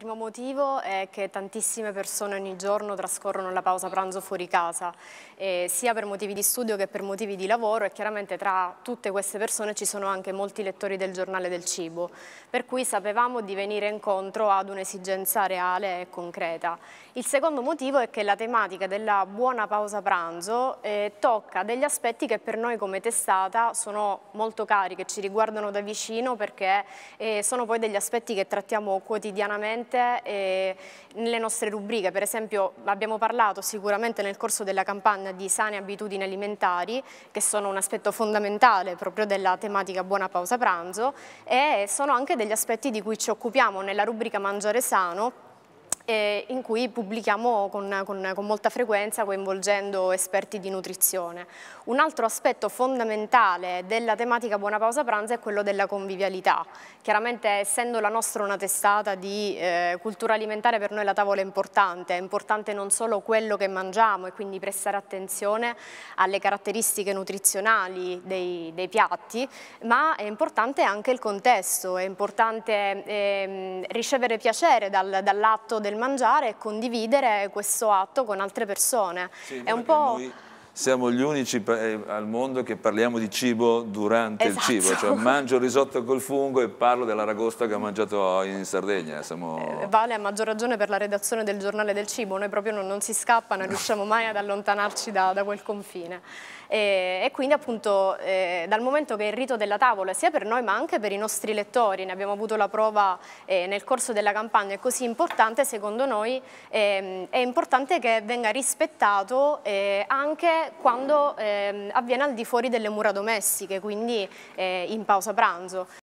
Il primo motivo è che tantissime persone ogni giorno trascorrono la pausa pranzo fuori casa, eh, sia per motivi di studio che per motivi di lavoro e chiaramente tra tutte queste persone ci sono anche molti lettori del giornale del cibo, per cui sapevamo di venire incontro ad un'esigenza reale e concreta. Il secondo motivo è che la tematica della buona pausa pranzo eh, tocca degli aspetti che per noi come testata sono molto cari, che ci riguardano da vicino perché eh, sono poi degli aspetti che trattiamo quotidianamente presente nelle nostre rubriche. Per esempio abbiamo parlato sicuramente nel corso della campagna di sane abitudini alimentari, che sono un aspetto fondamentale proprio della tematica buona pausa pranzo, e sono anche degli aspetti di cui ci occupiamo nella rubrica Mangiare Sano, eh, in cui pubblichiamo con, con, con, molta frequenza coinvolgendo esperti di nutrizione. Un altro aspetto fondamentale della tematica Buona Pausa Pranzo è quello della convivialità. Chiaramente essendo la nostra una testata di eh, cultura alimentare per noi la tavola è importante, è importante non solo quello che mangiamo e quindi prestare attenzione alle caratteristiche nutrizionali dei, dei piatti, ma è importante anche il contesto, è importante eh, ricevere piacere dal, dall'atto del mangiare e condividere questo atto con altre persone. Sì, è un po' noi siamo gli unici eh, al mondo che parliamo di cibo durante esatto. il cibo, cioè mangio il risotto col fungo e parlo dell'aragosta che ho mangiato in Sardegna. Eh, siamo... Eh, vale a maggior ragione per la redazione del giornale del cibo, noi proprio non, non si scappa, non riusciamo mai ad allontanarci da, da quel confine. E, e quindi appunto eh, dal momento che il rito della tavola sia per noi ma anche per i nostri lettori, ne abbiamo avuto la prova eh, nel corso della campagna, è così importante secondo noi, eh, è importante che venga rispettato anche quando eh, avviene al di fuori delle mura domestiche, quindi eh, in pausa pranzo.